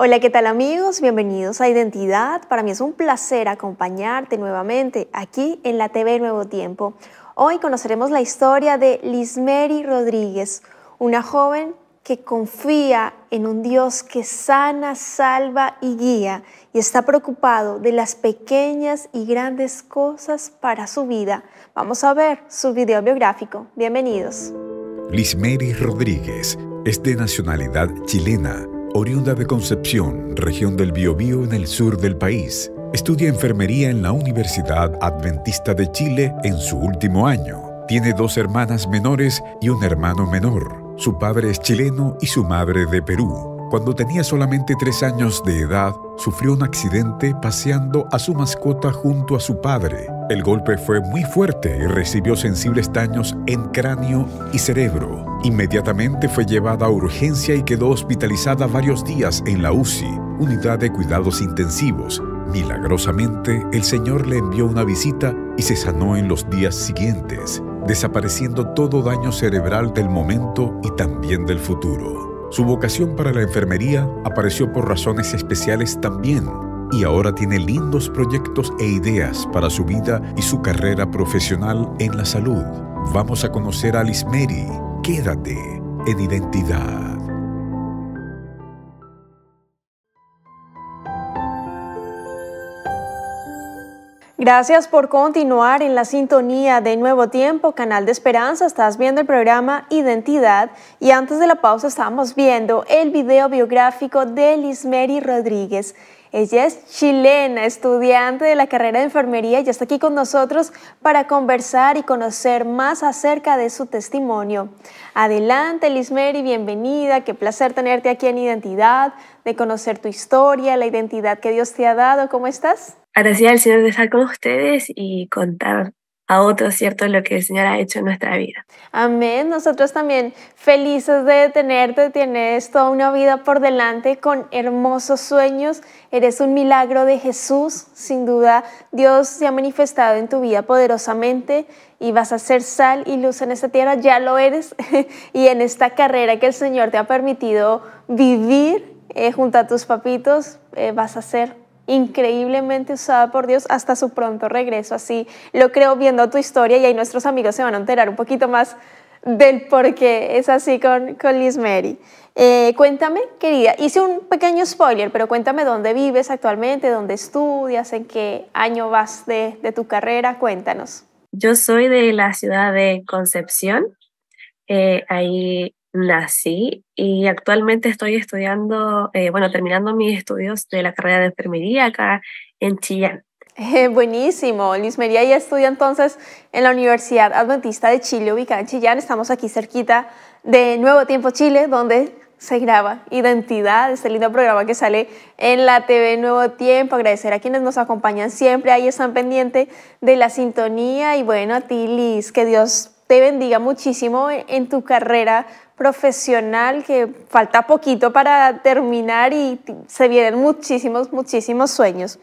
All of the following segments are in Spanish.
Hola, ¿qué tal amigos? Bienvenidos a Identidad. Para mí es un placer acompañarte nuevamente aquí en la TV Nuevo Tiempo. Hoy conoceremos la historia de Lismeri Rodríguez, una joven que confía en un Dios que sana, salva y guía y está preocupado de las pequeñas y grandes cosas para su vida. Vamos a ver su video biográfico. Bienvenidos. Lismeri Rodríguez es de nacionalidad chilena Oriunda de Concepción, región del Biobío en el sur del país, estudia enfermería en la Universidad Adventista de Chile en su último año. Tiene dos hermanas menores y un hermano menor. Su padre es chileno y su madre de Perú. Cuando tenía solamente tres años de edad, sufrió un accidente paseando a su mascota junto a su padre. El golpe fue muy fuerte y recibió sensibles daños en cráneo y cerebro. Inmediatamente fue llevada a urgencia y quedó hospitalizada varios días en la UCI, unidad de cuidados intensivos. Milagrosamente, el Señor le envió una visita y se sanó en los días siguientes, desapareciendo todo daño cerebral del momento y también del futuro. Su vocación para la enfermería apareció por razones especiales también, y ahora tiene lindos proyectos e ideas para su vida y su carrera profesional en la salud. Vamos a conocer a Alice Mary, Quédate en identidad. Gracias por continuar en la sintonía de Nuevo Tiempo, Canal de Esperanza. Estás viendo el programa Identidad y antes de la pausa estamos viendo el video biográfico de Lismeri Rodríguez. Ella es chilena, estudiante de la carrera de enfermería y está aquí con nosotros para conversar y conocer más acerca de su testimonio. Adelante, Mary, bienvenida. Qué placer tenerte aquí en Identidad, de conocer tu historia, la identidad que Dios te ha dado. ¿Cómo estás? Gracias el Señor de estar con ustedes y contar a otros, ¿cierto? Lo que el Señor ha hecho en nuestra vida. Amén. Nosotros también felices de tenerte. Tienes toda una vida por delante con hermosos sueños. Eres un milagro de Jesús. Sin duda, Dios se ha manifestado en tu vida poderosamente y vas a ser sal y luz en esta tierra. Ya lo eres. y en esta carrera que el Señor te ha permitido vivir eh, junto a tus papitos, eh, vas a ser increíblemente usada por Dios hasta su pronto regreso. Así lo creo viendo tu historia y ahí nuestros amigos se van a enterar un poquito más del por qué es así con, con Liz Mary. Eh, cuéntame, querida, hice un pequeño spoiler, pero cuéntame dónde vives actualmente, dónde estudias, en qué año vas de, tu carrera, cuéntanos. Yo soy de la ciudad de Concepción, eh, ahí nací y actualmente estoy estudiando, eh, bueno, terminando mis estudios de la carrera de enfermería acá en Chillán. Eh, buenísimo, Liz, María ya estudia entonces en la Universidad Adventista de Chile, ubicada en Chillán. Estamos aquí cerquita de Nuevo Tiempo Chile, donde se graba Identidad, este lindo programa que sale en la TV Nuevo Tiempo. Agradecer a quienes nos acompañan siempre, ahí están pendientes de la sintonía. Y bueno, a ti, Liz, que Dios te bendiga muchísimo en tu carrera profesional que falta poquito para terminar y se vienen muchísimos, muchísimos sueños.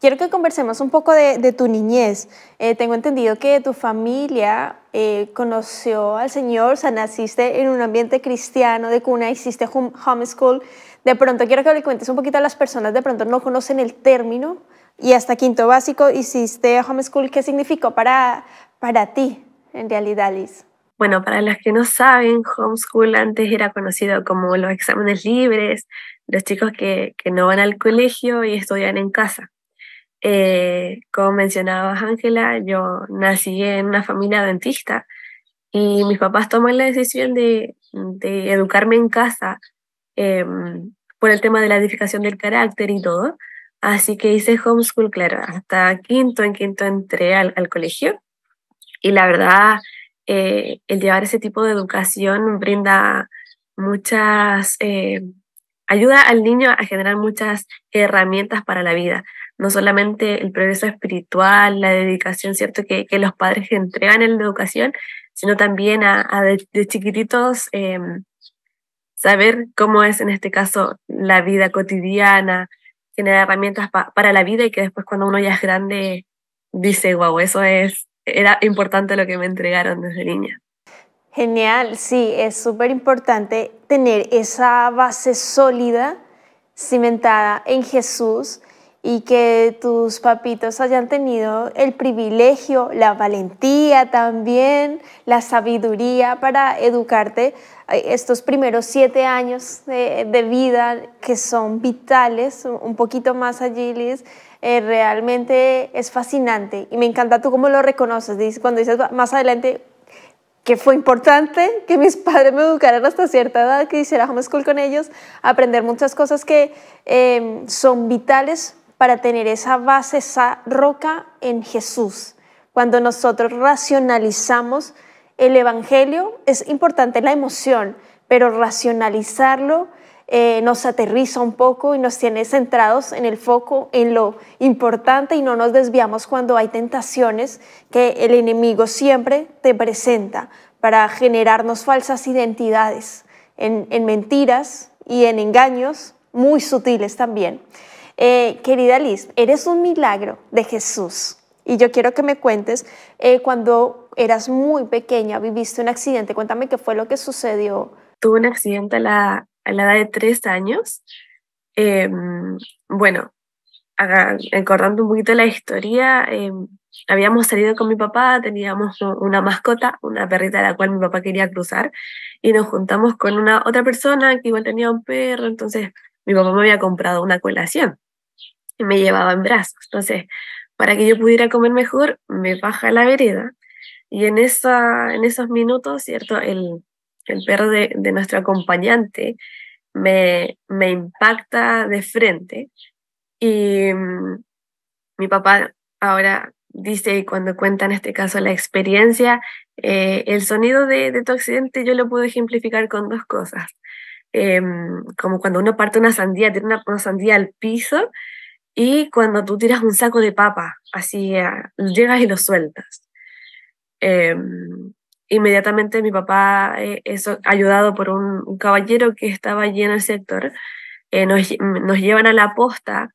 Quiero que conversemos un poco de, tu niñez. Eh, tengo entendido que tu familia eh, conoció al Señor, o sea, naciste en un ambiente cristiano de cuna, hiciste homeschool. De pronto quiero que le cuentes un poquito a las personas, de pronto no conocen el término y hasta quinto básico hiciste homeschool. ¿Qué significó para, para ti en realidad, Liz? Bueno, para las que no saben, homeschool antes era conocido como los exámenes libres, los chicos que, no van al colegio y estudian en casa. Eh, como mencionabas, Ángela, yo nací en una familia dentista y mis papás toman la decisión de, educarme en casa em, por el tema de la edificación del carácter y todo. Así que hice homeschool, claro, hasta quinto, en quinto entré al colegio y la verdad eh, el llevar ese tipo de educación brinda muchas, eh, ayuda al niño a generar muchas herramientas para la vida, no solamente el progreso espiritual, la dedicación, ¿cierto? Que, que los padres entregan en la educación, sino también a, de, chiquititos em, saber cómo es en este caso la vida cotidiana, generar herramientas para la vida y que después cuando uno ya es grande dice, wow, eso es era importante lo que me entregaron desde niña. Genial, sí, es súper importante tener esa base sólida, cimentada en Jesús, y que tus papitos hayan tenido el privilegio, la valentía también, la sabiduría para educarte eh, estos primeros siete años de, vida que son vitales, un poquito más allí, Liz, eh, realmente es fascinante y me encanta tú cómo lo reconoces, cuando dices más adelante que fue importante que mis padres me educaran hasta cierta edad, que hiciera school con ellos, aprender muchas cosas que em, son vitales para tener esa base, esa roca en Jesús. Cuando nosotros racionalizamos el Evangelio, es importante la emoción, pero racionalizarlo eh, nos aterriza un poco y nos tiene centrados en el foco, en lo importante y no nos desviamos cuando hay tentaciones que el enemigo siempre te presenta para generarnos falsas identidades en mentiras y en engaños muy sutiles también. Eh, querida Liz, eres un milagro de Jesús. Y yo quiero que me cuentes, eh, cuando eras muy pequeña, viviste un accidente. Cuéntame qué fue lo que sucedió. Tuve un accidente a la, edad de tres años. Em, bueno, acordando un poquito la historia, em, habíamos salido con mi papá, teníamos una mascota, una perrita a la cual mi papá quería cruzar, y nos juntamos con una otra persona que igual tenía un perro, entonces mi papá me había comprado una colación me llevaba en brazos. Entonces, para que yo pudiera comer mejor, me baja a la vereda y en, esa, en esos minutos, ¿cierto? El, el perro de, de, nuestro acompañante me, me impacta de frente y mm, mi papá ahora dice cuando cuenta en este caso la experiencia, eh, el sonido de, de, tu accidente yo lo puedo ejemplificar con dos cosas. Em, como cuando uno parte una sandía, tiene una, una sandía al piso y cuando tú tiras un saco de papa, así eh, llegas y lo sueltas. Em, inmediatamente mi papá, eh, eso, ayudado por un, caballero que estaba allí en el sector, eh, nos, nos, llevan a la posta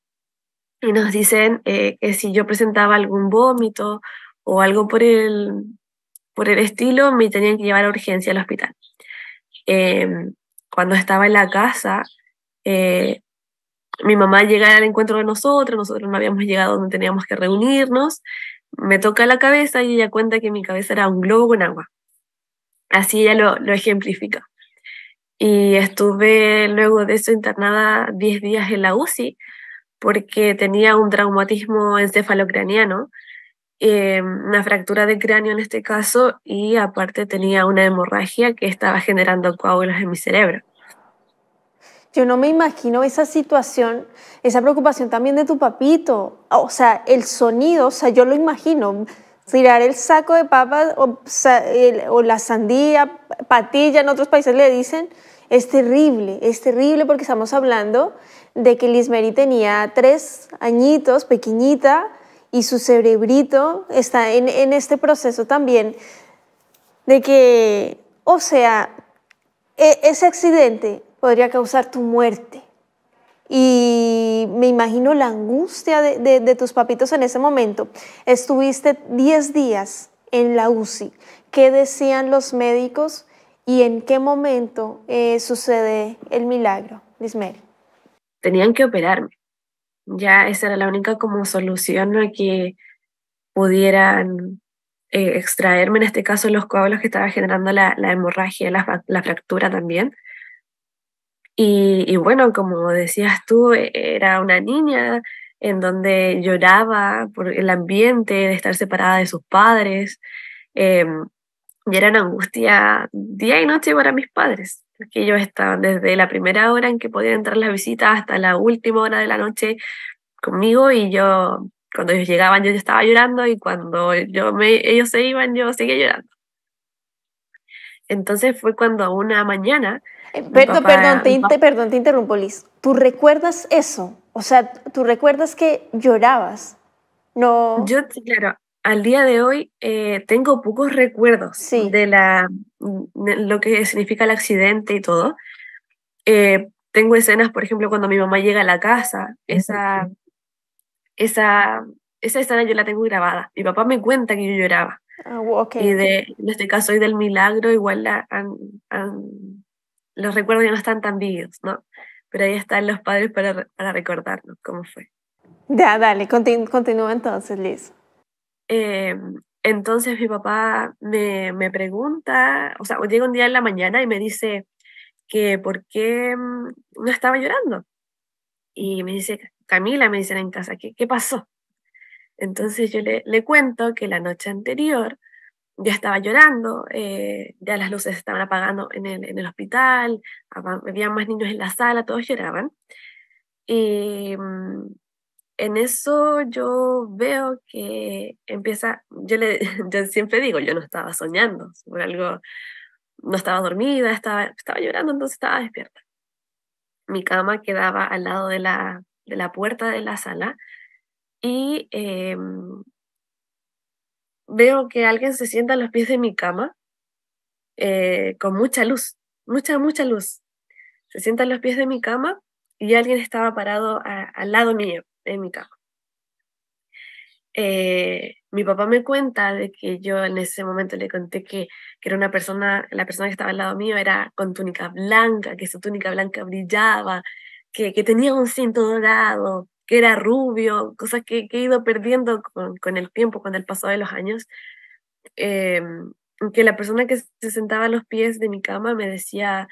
y nos dicen que si yo presentaba algún vómito o algo por el, por el estilo, me tenían que llevar a urgencia al hospital. Em, cuando estaba en la casa, mi mamá llega al encuentro de nosotros, nosotros no habíamos llegado donde teníamos que reunirnos, me toca la cabeza y ella cuenta que mi cabeza era un globo con agua. Así ella lo, ejemplifica. Y estuve luego de eso internada 10 días en la UCI porque tenía un traumatismo encefalocraniano, em, una fractura de cráneo en este caso, y aparte tenía una hemorragia que estaba generando coágulos en mi cerebro. Yo no me imagino esa situación, esa preocupación también de tu papito. O sea, el sonido, o sea, yo lo imagino. Tirar el saco de papas o, la sandía, patilla, en otros países le dicen, es terrible, es terrible porque estamos hablando de que Lismeri tenía tres añitos, pequeñita, y su cerebrito está en, en este proceso también de que, o sea, e, ese accidente podría causar tu muerte. Y me imagino la angustia de, tus papitos en ese momento. Estuviste 10 días en la UCI. ¿Qué decían los médicos y en qué momento eh, sucede el milagro, Lismere? Tenían que operarme. Ya esa era la única como solución a que pudieran eh, extraerme, en este caso, los coágulos que estaba generando la, hemorragia, la, la, fractura también. Y, bueno, como decías tú, e, era una niña en donde lloraba por el ambiente de estar separada de sus padres. Em, y era una angustia día y noche para mis padres, porque ellos estaban desde la primera hora en que podían entrar las visitas hasta la última hora de la noche conmigo y yo, cuando ellos llegaban yo estaba llorando y cuando yo me, ellos se iban yo seguía llorando. Entonces fue cuando una mañana... Eh, perdón, perdón, te interrumpo, Liz. ¿Tú recuerdas eso? O sea, ¿tú recuerdas que llorabas? No. Yo, claro, al día de hoy eh, tengo pocos recuerdos de, la, lo que significa el accidente y todo. Eh, tengo escenas, por ejemplo, cuando mi mamá llega a la casa, esa, esa, esa escena yo la tengo grabada. Mi papá me cuenta que yo lloraba. Ah, y de, en este caso, y del milagro, igual la, los recuerdos ya no están tan vivos ¿no? Pero ahí están los padres para, para recordarnos cómo fue. Ya, dale, continúa entonces, Liz. Em, entonces mi papá me, pregunta, o sea, llega un día en la mañana y me dice que por qué mm, no estaba llorando. Y me dice, Camila, me dicen en casa, ¿qué, qué pasó? Entonces yo le, cuento que la noche anterior ya estaba llorando, eh, ya las luces estaban apagando en el, hospital, había más niños en la sala, todos lloraban. Y mm, en eso yo veo que empieza, yo, le, yo siempre digo, yo no estaba soñando, algo, no estaba dormida, estaba, llorando, entonces estaba despierta. Mi cama quedaba al lado de la, de la puerta de la sala y em, veo que alguien se sienta a los pies de mi cama eh, con mucha luz, mucha, mucha luz. Se sienta a los pies de mi cama y alguien estaba parado al lado mío, en mi cama. Eh, mi papá me cuenta de que yo en ese momento le conté que, que, era una persona, la persona que estaba al lado mío era con túnica blanca, que su túnica blanca brillaba, que, que tenía un cinto dorado, que era rubio, cosas que, he ido perdiendo con, el tiempo, con el paso de los años. Em, que la persona que se sentaba a los pies de mi cama me decía,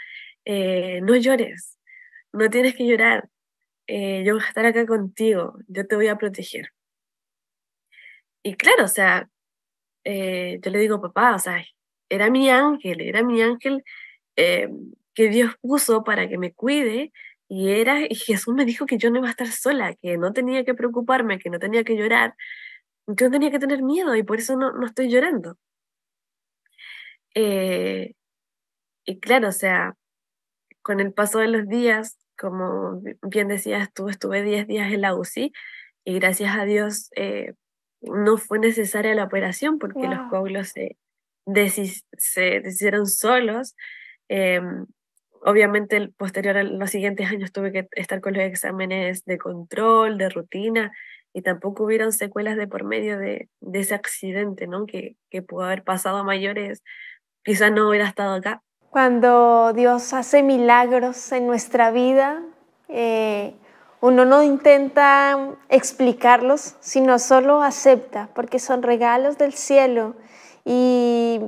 eh, no llores, no tienes que llorar, eh, yo voy a estar acá contigo, yo te voy a proteger. Y claro, o sea, eh, yo le digo, papá, o sea, era mi ángel, era mi ángel em, que Dios puso para que me cuide y, era, y Jesús me dijo que yo no iba a estar sola, que no tenía que preocuparme, que no tenía que llorar, que no tenía que tener miedo y por eso no, no estoy llorando. Eh, y claro, o sea, con el paso de los días, como bien decías tú, estuve 10 días en la UCI y gracias a Dios eh, no fue necesaria la operación porque los coágulos se, se deshicieron solos. Em, obviamente posterior a los siguientes años tuve que estar con los exámenes de control, de rutina, y tampoco hubieron secuelas de por medio de, ese accidente, ¿no? Que, que pudo haber pasado a mayores, quizás no hubiera estado acá. Cuando Dios hace milagros en nuestra vida, eh, uno no intenta explicarlos, sino solo acepta, porque son regalos del cielo. Y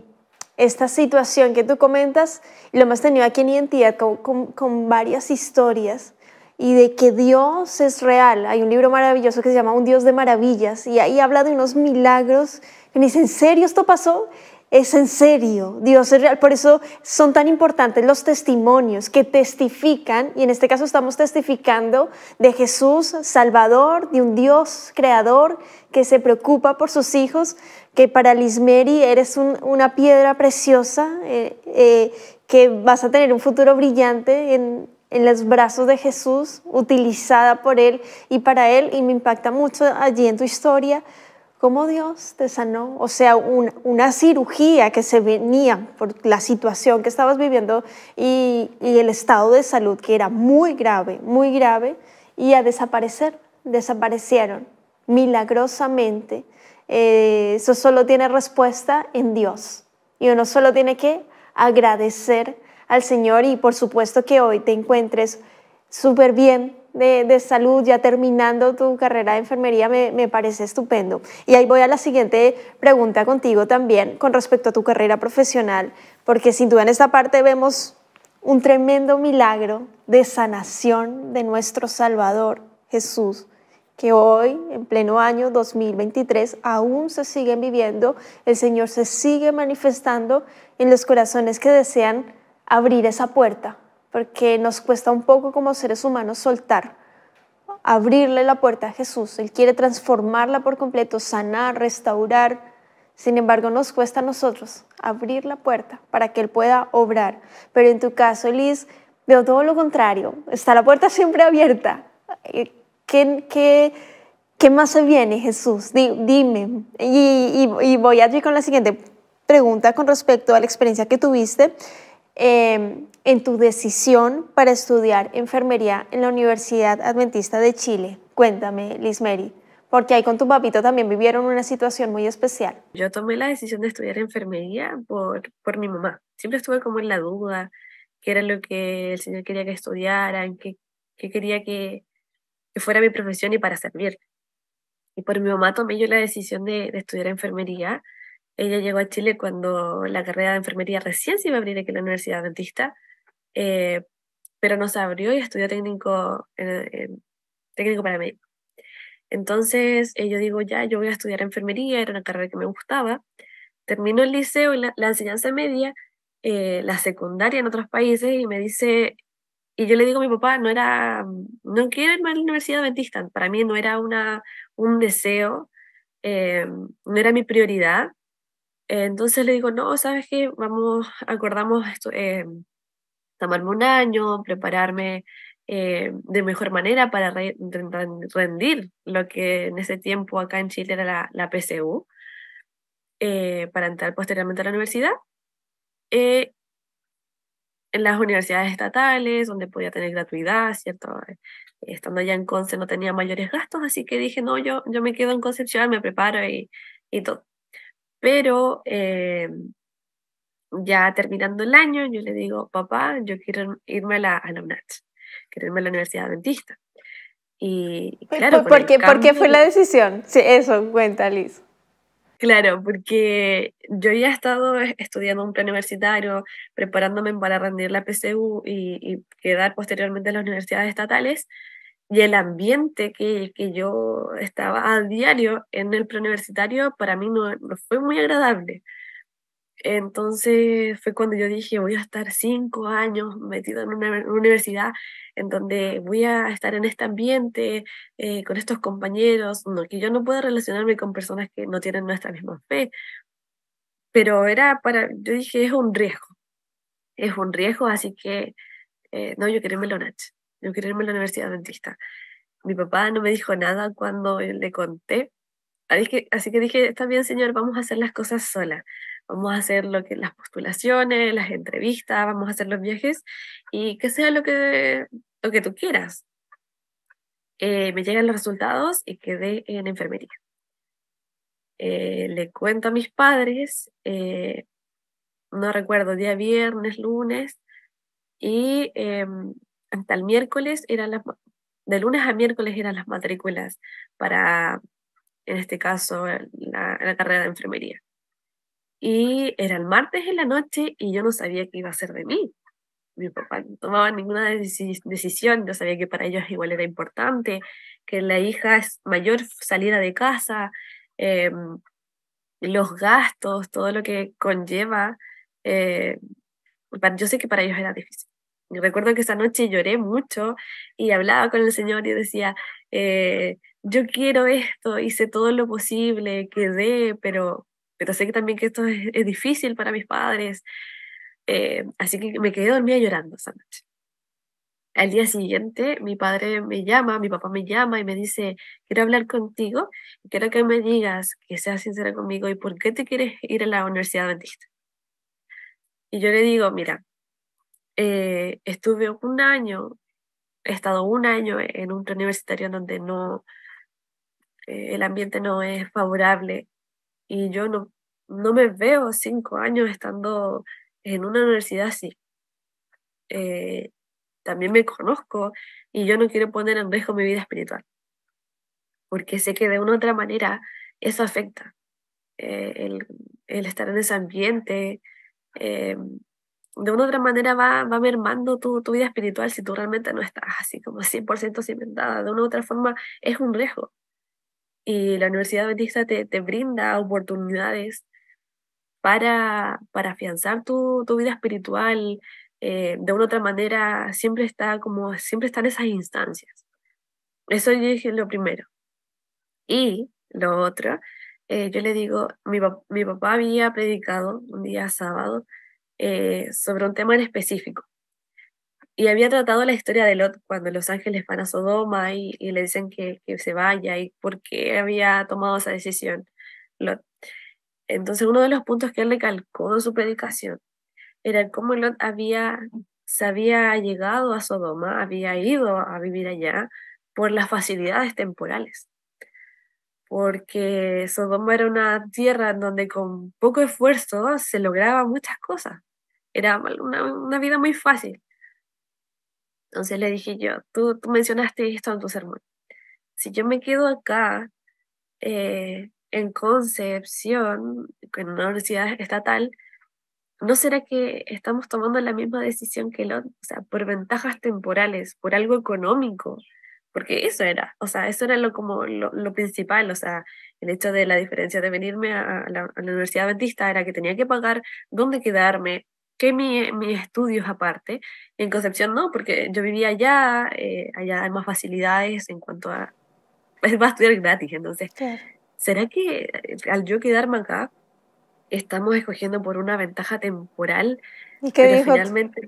esta situación que tú comentas, lo hemos tenido aquí en Identidad con, varias historias, y de que Dios es real. Hay un libro maravilloso que se llama Un Dios de Maravillas, y ahí habla de unos milagros. que me dice, ¿en serio esto pasó? es en serio, Dios es real. Por eso son tan importantes los testimonios que testifican, y en este caso estamos testificando de Jesús, Salvador, de un Dios creador que se preocupa por sus hijos, que para Lismeri eres una piedra preciosa, eh, eh, que vas a tener un futuro brillante en, en los brazos de Jesús, utilizada por Él y para Él, y me impacta mucho allí en tu historia cómo Dios te sanó, o sea, una cirugía que se venía por la situación que estabas viviendo y, el estado de salud que era muy grave, muy grave, y a desaparecer, desaparecieron milagrosamente. Eh, eso solo tiene respuesta en Dios y uno solo tiene que agradecer al Señor y por supuesto que hoy te encuentres súper bien, de, salud, ya terminando tu carrera de enfermería, me, me, parece estupendo. Y ahí voy a la siguiente pregunta contigo también con respecto a tu carrera profesional, porque sin duda en esta parte vemos un tremendo milagro de sanación de nuestro Salvador Jesús que hoy, en pleno año 2023, aún se siguen viviendo, el Señor se sigue manifestando en los corazones que desean abrir esa puerta porque nos cuesta un poco como seres humanos soltar, abrirle la puerta a Jesús. Él quiere transformarla por completo, sanar, restaurar. Sin embargo, nos cuesta a nosotros abrir la puerta para que Él pueda obrar. Pero en tu caso, Liz, veo todo lo contrario. Está la puerta siempre abierta. Eh, ¿Qué, más se viene, Jesús? Dime. Y, voy a voy con la siguiente pregunta con respecto a la experiencia que tuviste. Eh, en tu decisión para estudiar enfermería en la Universidad Adventista de Chile. Cuéntame, Mary porque ahí con tu papito también vivieron una situación muy especial. Yo tomé la decisión de estudiar enfermería por, por mi mamá. Siempre estuve como en la duda, qué era lo que el Señor quería que estudiara, qué, que quería que, fuera mi profesión y para servir. Y por mi mamá tomé yo la decisión de, de estudiar enfermería. Ella llegó a Chile cuando la carrera de enfermería recién se iba a abrir aquí en la Universidad Adventista eh, pero pero se abrió y estudió técnico, para técnico Entonces eh, yo digo, ya, yo voy a estudiar enfermería, era una carrera que me gustaba. Termino el liceo y la, enseñanza media, eh, la secundaria en otros países, y me dice, y yo le digo a mi papá, no era, no quiero irme a la universidad adventista, para mí no era una, un deseo, no era mi prioridad. Entonces le digo, no, ¿sabes qué? Vamos, acordamos esto, tomarme un año, prepararme eh, de mejor manera para rendir lo que en ese tiempo acá en Chile era la, la PSU, eh, para entrar posteriormente a la universidad. Eh, en las universidades estatales, donde podía tener gratuidad, ¿cierto? Estando allá en Conce no tenía mayores gastos, así que dije, no, yo, yo me quedo en Concepción, me preparo y, y todo. Pero ya terminando el año, yo le digo, papá, yo quiero irme a la, a la UNACH, quiero irme a la Universidad Adventista. Y, pues, claro, pues, ¿Por, porque qué, fue la decisión? Sí, eso, cuenta Liz. Claro, porque yo ya he estado e, estudiando un universitario, preparándome para rendir la PCU y, quedar posteriormente en las universidades estatales, y el ambiente que, que yo estaba a diario en el universitario para mí no fue muy agradable. Entonces fue cuando yo dije, voy a estar cinco años metido en una, universidad en donde voy a estar en este ambiente, eh, con estos compañeros, no, que yo no puedo relacionarme con personas que no tienen nuestra misma fe. Pero era para, yo dije, es un riesgo, es un riesgo, así que eh, no, yo quería irme a la yo quería irme a la Universidad Adventista. Mi papá no me dijo nada cuando le conté, así que, así que dije, está bien señor, vamos a hacer las cosas solas vamos a hacer lo que las postulaciones, las entrevistas, vamos a hacer los viajes y que sea lo que, lo que tú quieras. Eh, me llegan los resultados y quedé en enfermería. Eh, le cuento a mis padres, eh, no recuerdo, día viernes, lunes, y em, hasta el miércoles eran las, de lunes a miércoles eran las matrículas para, en este caso, la carrera de enfermería. Y era el martes en la noche y yo no sabía qué iba a hacer de mí. Mi papá no tomaba ninguna decisión, yo sabía que para ellos igual era importante, que la hija es mayor salida de casa, em, los gastos, todo lo que conlleva. Eh, yo sé que para ellos era difícil. Recuerdo que esa noche lloré mucho y hablaba con el Señor y decía, eh, yo quiero esto, hice todo lo posible, quedé, pero pero sé que también que esto es, difícil para mis padres. Eh, así que me quedé dormida llorando esa noche. Al día siguiente, mi padre me llama, mi papá me llama y me dice, quiero hablar contigo, quiero que me digas, que seas sincera conmigo, ¿y por qué te quieres ir a la Universidad Adventista? Y yo le digo, mira, eh, estuve un año, he estado un año en un universitario donde no, eh, el ambiente no es favorable, y yo no, no me veo cinco años estando en una universidad así. Eh, también me conozco y yo no quiero poner en riesgo mi vida espiritual, porque sé que de una u otra manera eso afecta. Eh, el, estar en ese ambiente, eh, de una u otra manera va, va mermando tu, tu vida espiritual si tú realmente no estás así como 100% cimentada. De una u otra forma es un riesgo. Y eh, la Universidad Adventista te, te brinda oportunidades para, para afianzar tu, vida espiritual. Eh, de una u otra manera, siempre, está como, siempre están esas instancias. Eso yo dije lo primero. Y lo otro, eh, yo le digo, mi, papá había predicado un día sábado sobre un tema en específico. Y había tratado la historia de Lot cuando los ángeles van a Sodoma y, le dicen que, se vaya y por qué había tomado esa decisión Lot. Entonces uno de los puntos que él recalcó en su predicación era cómo Lot había, se había llegado a Sodoma, había ido a vivir allá por las facilidades temporales. Porque Sodoma era una tierra en donde con poco esfuerzo se lograba muchas cosas. Era una vida muy fácil entonces le dije yo, tú, tú mencionaste esto en tu sermón. Si yo me quedo acá eh, en Concepción, en una universidad estatal, ¿no será que estamos tomando la misma decisión que el otro? O sea, por ventajas temporales, por algo económico, porque eso era, o sea, eso era lo, como lo, principal, o sea, el hecho de la diferencia de venirme a la, Universidad Adventista era que tenía que pagar dónde quedarme, que mi, mis estudios aparte. En Concepción no, porque yo vivía allá, eh, allá hay más facilidades en cuanto a... Es más estudiar gratis, entonces... ¿Será que al yo quedarme acá, estamos escogiendo por una ventaja temporal? ¿Y que dijo? Finalmente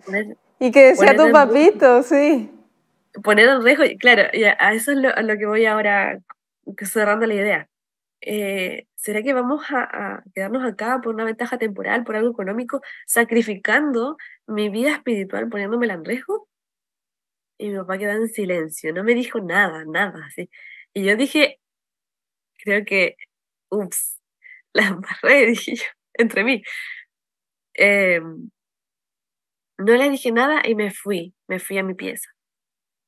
y que decía tu papito, sí. Poner en riesgo, claro, y a eso es a lo que voy ahora cerrando la idea. Eh, ¿será que vamos a, quedarnos acá por una ventaja temporal, por algo económico, sacrificando mi vida espiritual, poniéndomela en riesgo? Y mi papá quedó en silencio, no me dijo nada, nada. sí. Y yo dije, creo que, ups, la embarré, dije yo, entre mí. Eh, no le dije nada y me fui, me fui a mi pieza.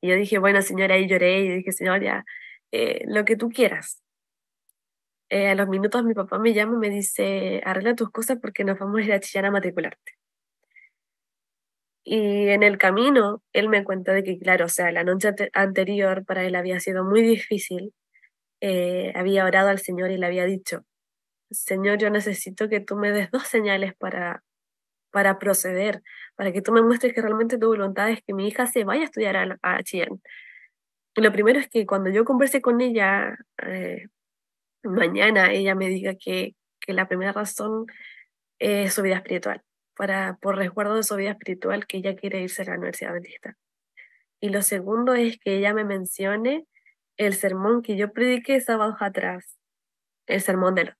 Y yo dije, bueno, señora, y lloré y dije, señora, eh, lo que tú quieras, eh, a los minutos mi papá me llama y me dice, arregla tus cosas porque nos vamos a ir a Chillán a matricularte. Y en el camino, él me cuenta de que, claro, o sea, la noche anterior para él había sido muy difícil. Eh, había orado al Señor y le había dicho, Señor, yo necesito que tú me des dos señales para, para proceder, para que tú me muestres que realmente tu voluntad es que mi hija se vaya a estudiar a, Chillán. Y lo primero es que cuando yo conversé con ella, eh, mañana ella me diga que, que la primera razón es su vida espiritual, para, por resguardo de su vida espiritual que ella quiere irse a la Universidad Adventista. Y lo segundo es que ella me mencione el sermón que yo prediqué sábados atrás, el sermón de los.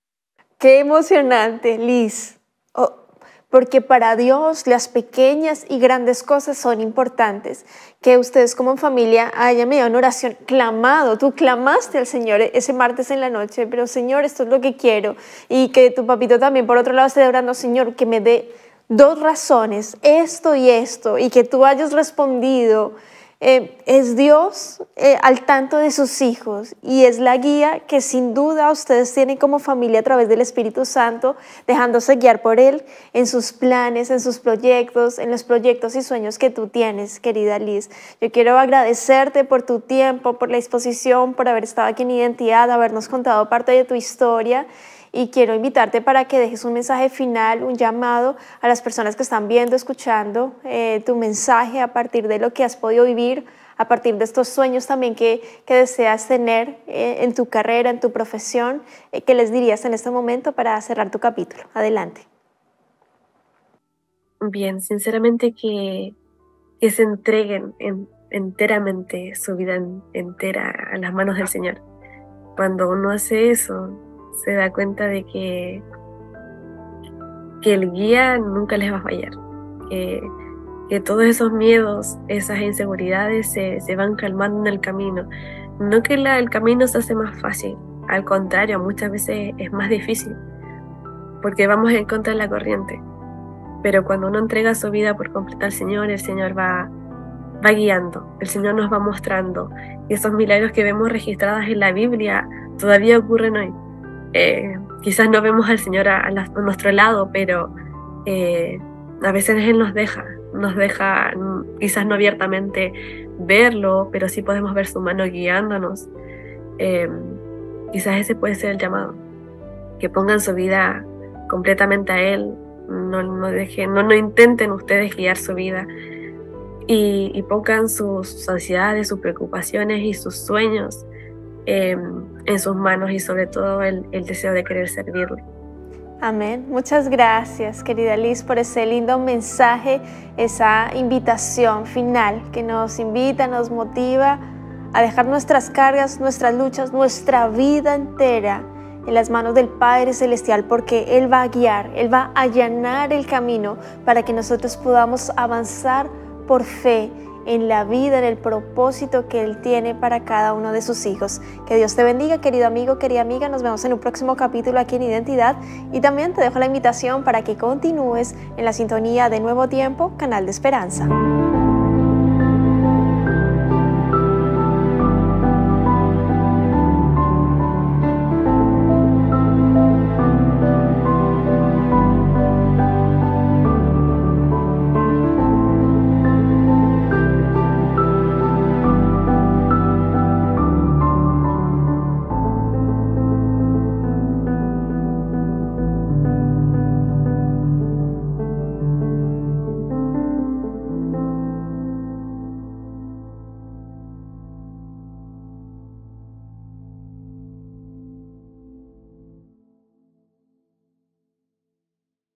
Qué emocionante, Liz. Oh, porque para Dios las pequeñas y grandes cosas son importantes. Que ustedes como familia hayan medido en oración, clamado, tú clamaste al Señor ese martes en la noche, pero Señor, esto es lo que quiero. Y que tu papito también, por otro lado, esté orando, Señor, que me dé dos razones, esto y esto, y que tú hayas respondido eh, es Dios eh, al tanto de sus hijos y es la guía que sin duda ustedes tienen como familia a través del Espíritu Santo, dejándose guiar por Él en sus planes, en sus proyectos, en los proyectos y sueños que tú tienes, querida Liz. Yo quiero agradecerte por tu tiempo, por la exposición, por haber estado aquí en Identidad, habernos contado parte de tu historia y quiero invitarte para que dejes un mensaje final, un llamado a las personas que están viendo, escuchando eh, tu mensaje a partir de lo que has podido vivir, a partir de estos sueños también que, que deseas tener eh, en tu carrera, en tu profesión, eh, ¿qué les dirías en este momento para cerrar tu capítulo? Adelante. Bien, sinceramente que, que se entreguen enteramente su vida entera a las manos del Señor. Cuando uno hace eso, se da cuenta de que, que el guía nunca les va a fallar, que, todos esos miedos, esas inseguridades se, van calmando en el camino. No que el camino se hace más fácil, al contrario, muchas veces es más difícil, porque vamos en contra de la corriente. Pero cuando uno entrega su vida por completo al Señor, el Señor va, va guiando, el Señor nos va mostrando. Y esos milagros que vemos registrados en la Biblia todavía ocurren hoy. Eh, quizás no vemos al Señor a, nuestro lado, pero eh, a veces Él nos deja, nos deja mm, quizás no abiertamente verlo, pero sí podemos ver su mano guiándonos. Eh, quizás ese puede ser el llamado, que pongan su vida completamente a Él, no, no, dejen, no, no intenten ustedes guiar su vida y, pongan sus, ansiedades, sus preocupaciones y sus sueños eh, en sus manos y sobre todo el, deseo de querer servirle. Amén. Muchas gracias, querida Liz, por ese lindo mensaje, esa invitación final que nos invita, nos motiva a dejar nuestras cargas, nuestras luchas, nuestra vida entera en las manos del Padre Celestial, porque Él va a guiar, Él va a allanar el camino para que nosotros podamos avanzar por fe en la vida, en el propósito que Él tiene para cada uno de sus hijos. Que Dios te bendiga, querido amigo, querida amiga. Nos vemos en un próximo capítulo aquí en Identidad y también te dejo la invitación para que continúes en la sintonía de Nuevo Tiempo, Canal de Esperanza.